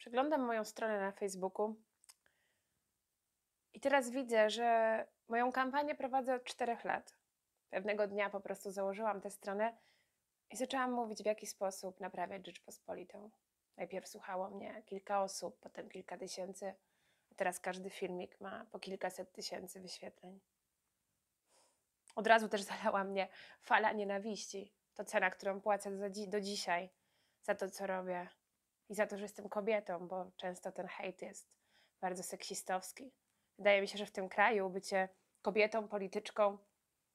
Przeglądam moją stronę na Facebooku i teraz widzę, że moją kampanię prowadzę od czterech lat. Pewnego dnia po prostu założyłam tę stronę i zaczęłam mówić, w jaki sposób naprawiać Rzeczpospolitą. Najpierw słuchało mnie kilka osób, potem kilka tysięcy, a teraz każdy filmik ma po kilkaset tysięcy wyświetleń. Od razu też zalała mnie fala nienawiści. To cena, którą płacę do dzisiaj za to, co robię i za to, że jestem kobietą, bo często ten hejt jest bardzo seksistowski. Wydaje mi się, że w tym kraju bycie kobietą, polityczką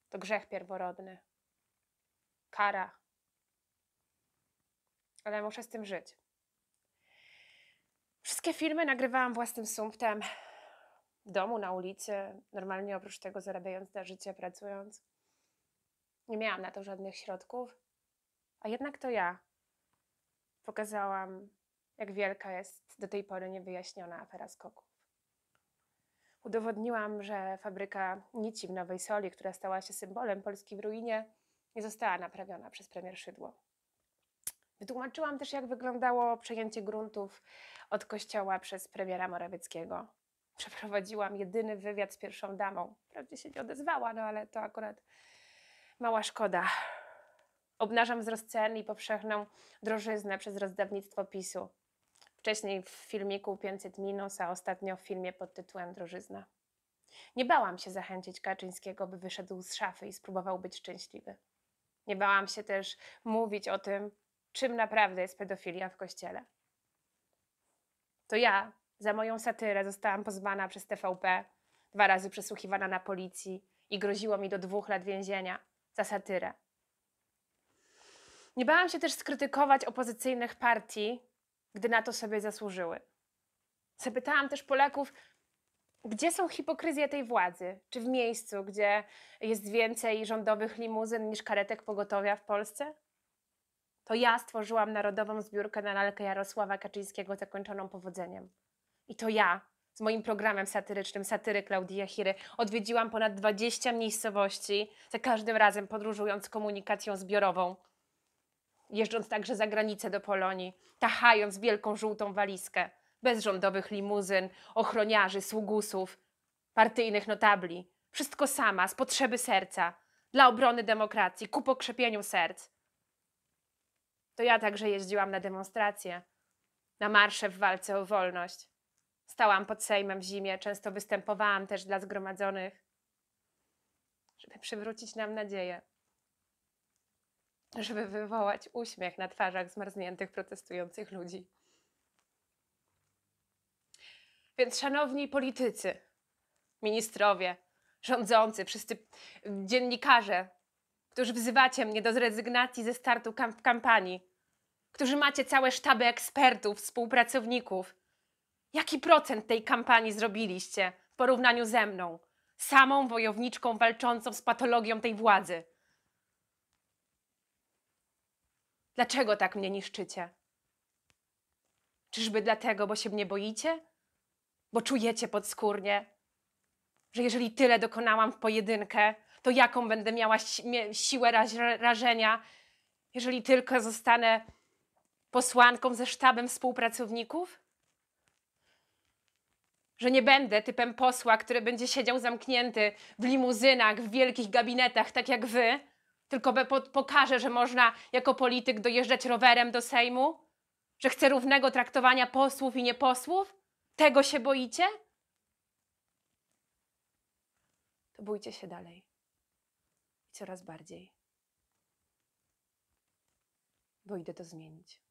to grzech pierworodny, kara. Ale muszę z tym żyć. Wszystkie filmy nagrywałam własnym sumptem. W domu, na ulicy, normalnie oprócz tego zarabiając na życie, pracując. Nie miałam na to żadnych środków, a jednak to ja pokazałam jak wielka jest do tej pory niewyjaśniona afera skoków. Udowodniłam, że fabryka nici w Nowej Soli, która stała się symbolem Polski w ruinie, nie została naprawiona przez premier Szydło. Wytłumaczyłam też, jak wyglądało przejęcie gruntów od kościoła przez premiera Morawieckiego. Przeprowadziłam jedyny wywiad z pierwszą damą. Wprawdzie się nie odezwała, no ale to akurat mała szkoda. Obnażam wzrost cen i powszechną drożyznę przez rozdawnictwo PiSu. Wcześniej w filmiku 500 minus, a ostatnio w filmie pod tytułem Drożyzna. Nie bałam się zachęcić Kaczyńskiego, by wyszedł z szafy i spróbował być szczęśliwy. Nie bałam się też mówić o tym, czym naprawdę jest pedofilia w kościele. To ja za moją satyrę zostałam pozwana przez TVP, dwa razy przesłuchiwana na policji i groziło mi do dwóch lat więzienia za satyrę. Nie bałam się też skrytykować opozycyjnych partii, gdy na to sobie zasłużyły. Zapytałam też Polaków, gdzie są hipokryzje tej władzy? Czy w miejscu, gdzie jest więcej rządowych limuzyn niż karetek pogotowia w Polsce? To ja stworzyłam narodową zbiórkę na lalkę Jarosława Kaczyńskiego zakończoną powodzeniem. I to ja z moim programem satyrycznym Satyry Klaudii Chiry odwiedziłam ponad 20 miejscowości, za każdym razem podróżując komunikacją zbiorową jeżdżąc także za granicę do Polonii, tachając wielką żółtą walizkę, bez rządowych limuzyn, ochroniarzy, sługusów, partyjnych notabli. Wszystko sama, z potrzeby serca, dla obrony demokracji, ku pokrzepieniu serc. To ja także jeździłam na demonstracje, na marsze w walce o wolność. Stałam pod Sejmem w zimie, często występowałam też dla zgromadzonych, żeby przywrócić nam nadzieję żeby wywołać uśmiech na twarzach zmarzniętych protestujących ludzi. Więc szanowni politycy, ministrowie, rządzący, wszyscy dziennikarze, którzy wzywacie mnie do zrezygnacji ze startu w kampanii, którzy macie całe sztaby ekspertów, współpracowników, jaki procent tej kampanii zrobiliście w porównaniu ze mną, samą wojowniczką walczącą z patologią tej władzy? Dlaczego tak mnie niszczycie? Czyżby dlatego, bo się mnie boicie? Bo czujecie podskórnie, że jeżeli tyle dokonałam w pojedynkę, to jaką będę miała si- siłę rażenia, jeżeli tylko zostanę posłanką ze sztabem współpracowników? Że nie będę typem posła, który będzie siedział zamknięty w limuzynach, w wielkich gabinetach, tak jak wy, tylko pokaże, że można jako polityk dojeżdżać rowerem do Sejmu? Że chce równego traktowania posłów i nieposłów? Tego się boicie? To bójcie się dalej. I coraz bardziej. Bo idę to zmienić.